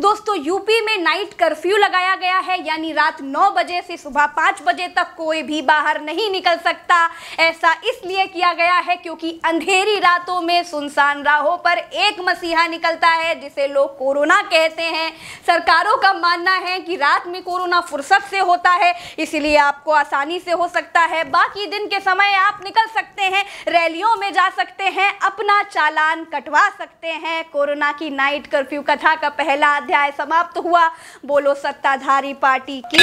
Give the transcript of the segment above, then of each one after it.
दोस्तों यूपी में night curfew लगाया गया है यानी रात 9 बजे से सुबह 5 बजे तक कोई भी बाहर नहीं निकल सकता ऐसा इसलिए किया गया है क्योंकि अंधेरी रातों में सुनसान राहों पर एक मसीहा निकलता है जिसे लोग कोरोना कहते हैं सरकारों का मानना है कि रात में कोरोना फुर्सत से होता है इसलिए आपको आसानी से हो सकता है बाकी दिन के समय आप निकल सकते हैं रैलियों में जा सकते हैं अपना चालान कटवा सकते हैं कोरोना की नाइट कर्फ्यू कथा का पहला अध्याय समाप्त हुआ बोलो सत्ताधारी पार्टी की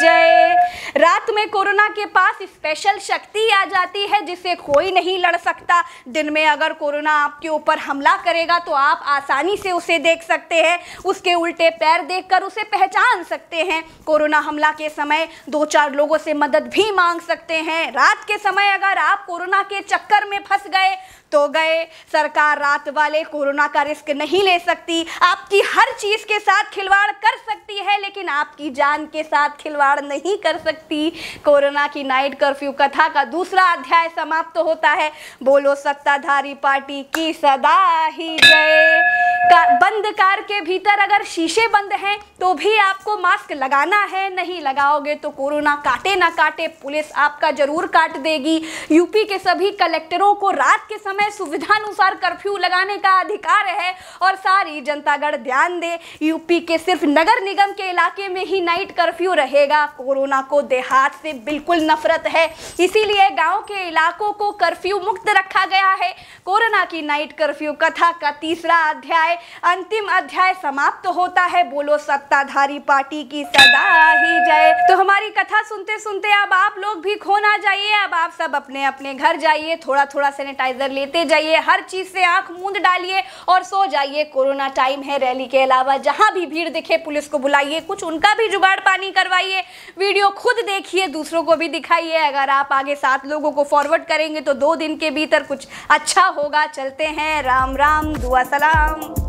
जय रात में कोरोना के पास स्पेशल शक्ति आ जाती है जिसे कोई नहीं लड़ सकता दिन में अगर कोरोना आपके ऊपर हमला करेगा तो आप आसानी से उसे देख सकते हैं उसके उल्टे पैर देखकर उसे पहचान सकते हैं कोरोना हमला के समय दो चार लोगों से मदद भी मांग सकते हैं रात के समय अगर आप कोरोना के चक्कर में फंस गए तो गए सरकार रात वाले कोरोना का रिस्क नहीं ले सकती आपकी हर चीज चीज के साथ खिलवाड़ कर सकती है लेकिन आपकी जान के साथ खिलवाड़ नहीं कर सकती कोरोना की नाइट कर्फ्यू कथा का दूसरा अध्याय समाप्त तो होता है बोलो सत्ताधारी पार्टी की सदा ही जय बंद कार के भीतर अगर शीशे बंद हैं तो भी आपको मास्क लगाना है नहीं लगाओगे तो कोरोना काटे ना काटे पुलिस आपका जरूर काट देगी यूपी के सभी कलेक्टरों को रात के समय सुविधानुसार कर्फ्यू लगाने का अधिकार है और सारी जनतागढ़ ध्यान दे यूपी के सिर्फ नगर निगम के इलाके में ही नाइट कर्फ्यू रहेगा कोरोना को देहात से बिल्कुल नफरत है इसीलिए गाँव के इलाकों को कर्फ्यू मुक्त रखा गया है कोरोना की नाइट कर्फ्यू कथा का तीसरा अध्याय अंतिम अध्याय समाप्त तो होता है बोलो सत्ताधारी पार्टी की सदा ही जय तो हमारी कथा सुनते सुनते अब आप लोग भी खो ना जाइए अब आप सब अपने अपने घर जाइए थोड़ा थोड़ा सैनिटाइजर लेते जाइए हर चीज से आंख मूंद डालिए और सो जाइए कोरोना टाइम है रैली के अलावा जहां भी भीड़ दिखे पुलिस को बुलाइए कुछ उनका भी जुगाड़ पानी करवाइए वीडियो खुद देखिए दूसरों को भी दिखाइए अगर आप आगे सात लोगों को फॉरवर्ड करेंगे तो दो दिन के भीतर कुछ अच्छा होगा चलते हैं राम राम दुआ सलाम